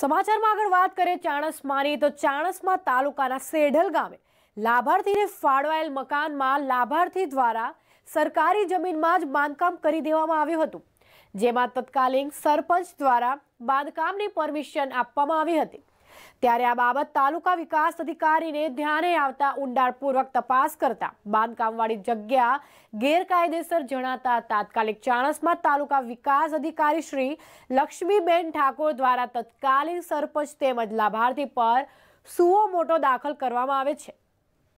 સમાચારમાં આગળ વાત કરીએ ચાણસમાની તો ચાણસમા તાલુકાના સેઢલ ગામે લાભાર્થીને ફાળવાયેલ મકાનમાં લાભાર્થી દ્વારા સરકારી જમીનમાં જ બાંધકામ કરી દેવામાં આવ્યું હતું જેમાં તત્કાલીન સરપંચ દ્વારા બાંધકામની પરમિશન આપવામાં આવી હતી ત્યારે આ બાબત તાલુકા વિકાસ અધિકારીને ધ્યાને આવતા ઊંડાણપૂર્વક તપાસ કરતા બાંધકામવાળી જગ્યા ગેરકાયદેસર જણાતા તાત્કાલિક ચાણસમાં તાલુકા વિકાસ અધિકારી શ્રી લક્ષ્મીબેન ઠાકોર દ્વારા તત્કાલીન સરપંચ તેમજ લાભાર્થી પર સુઓ મોટો દાખલ કરવામાં આવે છે